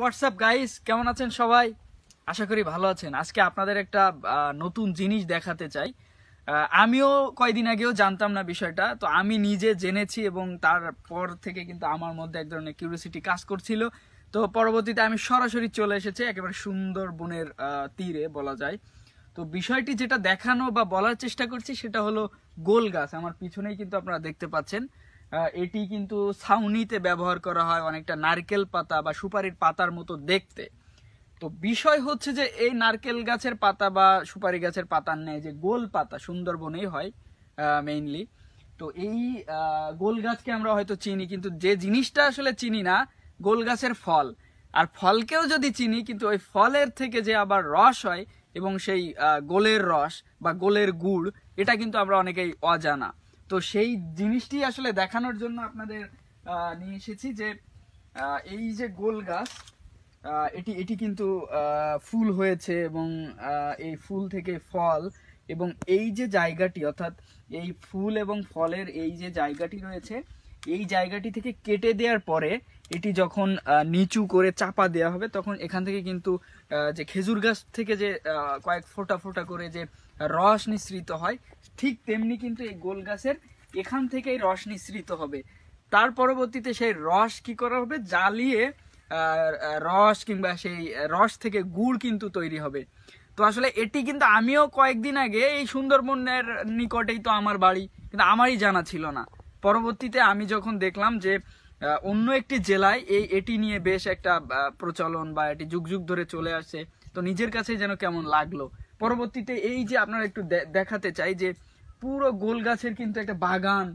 WhatsApp guys কেমন আছেন সবাই আশা করি ভালো আছেন আজকে আপনাদের একটা নতুন জিনিস দেখাতে চাই আমিও কয়দিন আগেও জানতাম না বিষয়টা তো আমি নিজে জেনেছি এবং তারপর থেকে কিন্তু আমার মধ্যে এক ধরনের কিউরিয়াসিটি কাজ করছিল তো পরবর্তীতে আমি সরাসরি চলে এসেছি একেবারে সুন্দর বনের তীরে বলা যায় তো বিষয়টি যেটা দেখানো বা বলার চেষ্টা করছি সেটা হলো গোল গাছ আমার পিছনেই কিন্তু আপনারা দেখতে পাচ্ছেন এটি কিন্তু ছাউনিতে ব্যবহার করা হয় অনেকটা নারকেল পাতা বা সুপারির পাতার মতো দেখতে তো বিষয় হচ্ছে যে এই নারকেল গাছের পাতা বা সুপারি গাছের পাতার নেয় যে গোল পাতা সুন্দরবনেই হয় মেইনলি তো এই গোল গাছকে আমরা হয়তো চিনি কিন্তু যে জিনিসটা আসলে চিনি না গোল গাছের ফল আর ফলকেও যদি চিনি কিন্তু ওই ফলের থেকে যে আবার রস হয় এবং সেই গোলের রস বা গোলের গুড় এটা কিন্তু আমরা অনেকেই অজানা তো সেই জিনিসটি আসলে দেখানোর জন্য আপনাদের নিয়ে এসেছি যে এই যে গোল গাছ এটি এটি কিন্তু ফুল হয়েছে এবং এই ফুল থেকে ফল এবং এই যে জায়গাটি অর্থাৎ এই ফুল এবং ফলের এই যে জায়গাটি রয়েছে এই জায়গাটি থেকে কেটে দেওয়ার পরে এটি যখন নিচু করে চাপা দেওয়া হবে তখন এখান থেকে কিন্তু যে খেজুর গাছ থেকে যে কয়েক ফোটা ফোটা করে যে রস নিঃসৃত হয় ঠিক তেমনি কিন্তু এই গোল গাছের এখান থেকেই রস নিঃসৃত হবে তার পরবর্তীতে সেই রস কি করা হবে জ্বালিয়ে রস কিংবা সেই রস থেকে গুড় কিন্তু তৈরি হবে তো আসলে এটি কিন্তু আমিও কয়েকদিন আগে এই সুন্দরবনের নিকটেই তো আমার বাড়ি কিন্তু আমারই জানা ছিল না পরবর্তীতে আমি যখন দেখলাম যে অন্য একটি জেলায় এই এটি নিয়ে বেশ একটা প্রচলন বা এটি যুগ যুগ ধরে চলে আসছে তো নিজের কাছে যেন কেমন লাগলো পরবর্তীতে এই যে আপনারা একটু দেখাতে চাই যে পুরো গোল গাছের কিন্তু একটা বাগান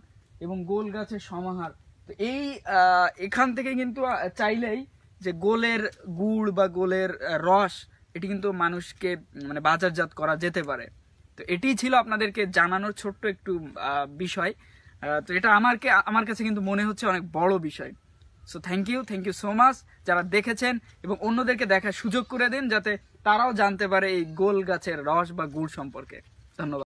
এবং গোল গাছের সমাহার তো এই এখান থেকে কিন্তু চাইলেই যে গোলের গুড় বা গোলের রস এটি কিন্তু মানুষকে মানে বাজারজাত করা যেতে পারে তো এটি ছিল আপনাদেরকে জানানোর ছোট্ট একটু বিষয় তো এটা আমারকে আমার কাছে কিন্তু মনে হচ্ছে অনেক বড় বিষয় so thank you thank you so much যারা দেখেছেন এবং অন্যদেরকে দেখার সুযোগ করে দিন যাতে তারাও জানতে পারে এই গোল গাছের রস বা গুড় সম্পর্কে ধন্যবাদ